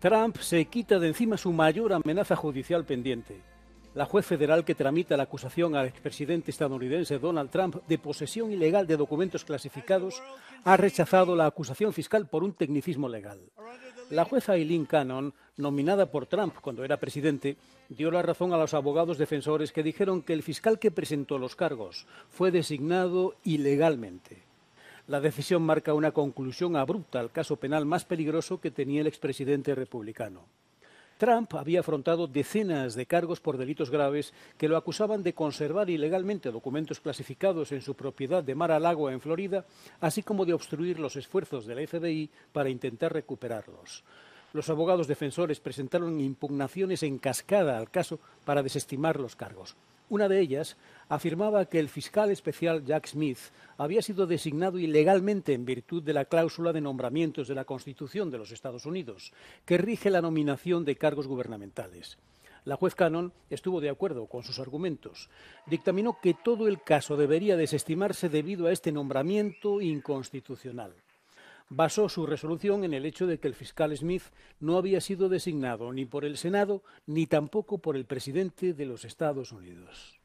Trump se quita de encima su mayor amenaza judicial pendiente. La juez federal que tramita la acusación al expresidente estadounidense Donald Trump de posesión ilegal de documentos clasificados ha rechazado la acusación fiscal por un tecnicismo legal. La jueza Eileen Cannon, nominada por Trump cuando era presidente, dio la razón a los abogados defensores que dijeron que el fiscal que presentó los cargos fue designado ilegalmente. La decisión marca una conclusión abrupta al caso penal más peligroso que tenía el expresidente republicano. Trump había afrontado decenas de cargos por delitos graves que lo acusaban de conservar ilegalmente documentos clasificados en su propiedad de Mar a Lago, en Florida, así como de obstruir los esfuerzos de la FBI para intentar recuperarlos los abogados defensores presentaron impugnaciones en cascada al caso para desestimar los cargos. Una de ellas afirmaba que el fiscal especial Jack Smith había sido designado ilegalmente en virtud de la cláusula de nombramientos de la Constitución de los Estados Unidos, que rige la nominación de cargos gubernamentales. La juez Cannon estuvo de acuerdo con sus argumentos. Dictaminó que todo el caso debería desestimarse debido a este nombramiento inconstitucional basó su resolución en el hecho de que el fiscal Smith no había sido designado ni por el Senado ni tampoco por el presidente de los Estados Unidos.